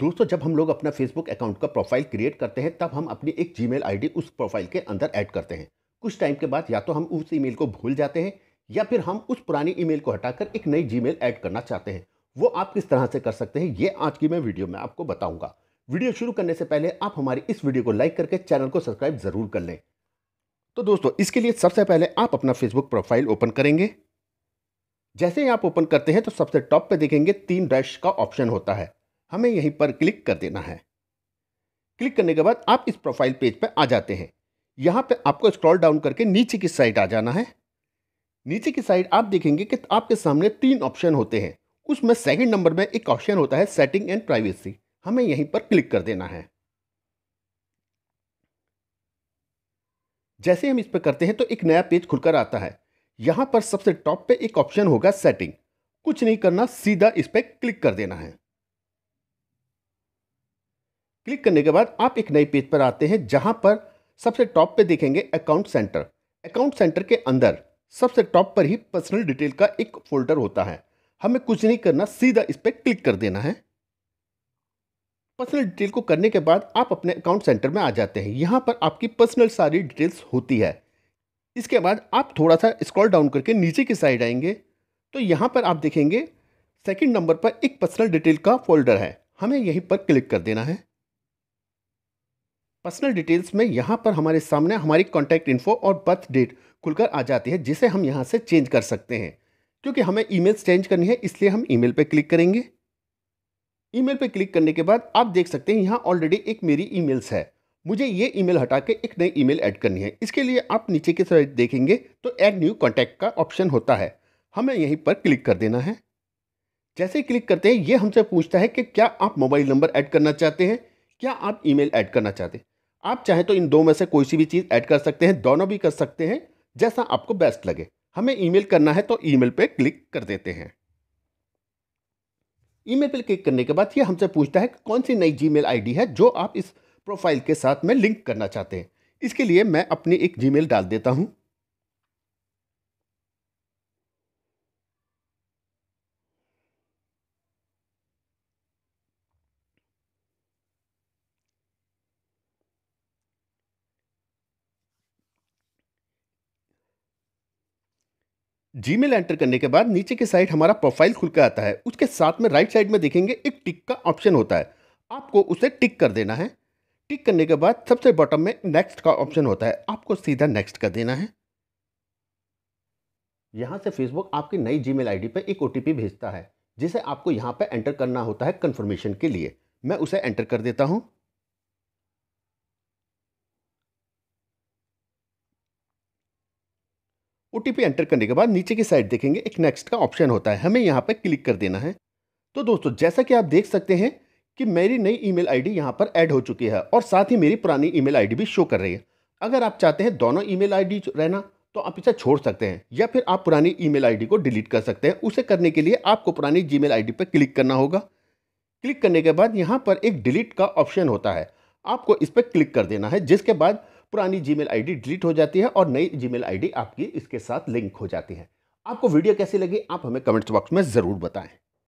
दोस्तों जब हम लोग अपना फेसबुक अकाउंट का प्रोफाइल क्रिएट करते हैं तब हम अपनी एक जी मेल उस प्रोफाइल के अंदर ऐड करते हैं कुछ टाइम के बाद या तो हम उस ईमेल को भूल जाते हैं या फिर हम उस पुरानी ईमेल को हटाकर एक नई जी ऐड करना चाहते हैं वो आप किस तरह से कर सकते हैं ये आज की मैं वीडियो में आपको बताऊंगा वीडियो शुरू करने से पहले आप हमारी इस वीडियो को लाइक करके चैनल को सब्सक्राइब ज़रूर कर लें तो दोस्तों इसके लिए सबसे पहले आप अपना फेसबुक प्रोफाइल ओपन करेंगे जैसे ही आप ओपन करते हैं तो सबसे टॉप पर देखेंगे तीन डैश का ऑप्शन होता है हमें यहीं पर क्लिक कर देना है क्लिक करने के बाद आप इस प्रोफाइल पेज पर आ जाते हैं यहाँ पे आपको स्क्रॉल डाउन करके नीचे की साइड आ जाना है नीचे की साइड आप देखेंगे कि आपके सामने तीन ऑप्शन होते हैं उसमें सेकंड नंबर में एक ऑप्शन होता है सेटिंग एंड प्राइवेसी हमें यहीं पर क्लिक कर देना है जैसे हम इस पर करते हैं तो एक नया पेज खुलकर आता है यहां पर सबसे टॉप पे एक ऑप्शन होगा सेटिंग कुछ नहीं करना सीधा इस पर क्लिक कर देना है क्लिक करने के बाद आप एक नए पेज पर आते हैं जहाँ पर सबसे टॉप पे देखेंगे अकाउंट सेंटर अकाउंट सेंटर के अंदर सबसे टॉप पर ही पर्सनल डिटेल का एक फोल्डर होता है हमें कुछ नहीं करना सीधा इस पर क्लिक कर देना है पर्सनल डिटेल को करने के बाद आप अपने अकाउंट सेंटर में आ जाते हैं यहाँ पर आपकी पर्सनल सारी डिटेल्स होती है इसके बाद आप थोड़ा सा स्क्रॉल डाउन करके नीचे की साइड आएंगे तो यहाँ पर आप देखेंगे सेकंड नंबर पर एक पर्सनल डिटेल का फोल्डर है हमें यहीं पर क्लिक कर देना है पर्सनल डिटेल्स में यहाँ पर हमारे सामने हमारी कॉन्टैक्ट इन्फो और बर्थ डेट खुलकर आ जाती है जिसे हम यहाँ से चेंज कर सकते हैं क्योंकि हमें ईमेल्स चेंज करनी है इसलिए हम ईमेल पर क्लिक करेंगे ईमेल पर क्लिक करने के बाद आप देख सकते हैं यहाँ ऑलरेडी एक मेरी ईमेल्स है मुझे ये ईमेल हटा के एक नई ईमेल ऐड करनी है इसके लिए आप नीचे की साइड देखेंगे तो ऐड न्यू कॉन्टैक्ट का ऑप्शन होता है हमें यहीं पर क्लिक कर देना है जैसे ही क्लिक करते हैं ये हमसे पूछता है कि क्या आप मोबाइल नंबर ऐड करना चाहते हैं क्या आप ईमेल ऐड करना चाहते हैं आप चाहें तो इन दो में से कोई सी भी चीज़ ऐड कर सकते हैं दोनों भी कर सकते हैं जैसा आपको बेस्ट लगे हमें ईमेल करना है तो ईमेल पे क्लिक कर देते हैं ईमेल पे क्लिक करने के बाद ये हमसे पूछता है कि कौन सी नई जीमेल आईडी है जो आप इस प्रोफाइल के साथ में लिंक करना चाहते हैं इसके लिए मैं अपनी एक जीमेल डाल देता हूँ जीमेल एंटर करने के बाद नीचे की साइड हमारा प्रोफाइल खुल कर आता है उसके साथ में राइट साइड में देखेंगे एक टिक का ऑप्शन होता है आपको उसे टिक कर देना है टिक करने के बाद सबसे बॉटम में नेक्स्ट का ऑप्शन होता है आपको सीधा नेक्स्ट कर देना है यहाँ से फेसबुक आपकी नई जीमेल आईडी पर एक ओ भेजता है जिसे आपको यहाँ पर एंटर करना होता है कन्फर्मेशन के लिए मैं उसे एंटर कर देता हूँ ओ एंटर करने के बाद नीचे की साइड देखेंगे एक नेक्स्ट का ऑप्शन होता है हमें यहाँ पर क्लिक कर देना है तो दोस्तों जैसा कि आप देख सकते हैं कि मेरी नई ईमेल आईडी यहाँ पर ऐड हो चुकी है और साथ ही मेरी पुरानी ईमेल आईडी भी शो कर रही है अगर आप चाहते हैं दोनों ईमेल आईडी रहना तो आप इसे छोड़ सकते हैं या फिर आप पुरानी ईमेल आईडी को डिलीट कर सकते हैं उसे करने के लिए आपको पुरानी जीमेल आईडी पर क्लिक करना होगा क्लिक करने के बाद यहाँ पर एक डिलीट का ऑप्शन होता है आपको इस पर क्लिक कर देना है जिसके बाद पुरानी जीमेल आईडी डिलीट हो जाती है और नई जीमेल आईडी आपकी इसके साथ लिंक हो जाती है आपको वीडियो कैसी लगी आप हमें कमेंट्स बॉक्स में ज़रूर बताएं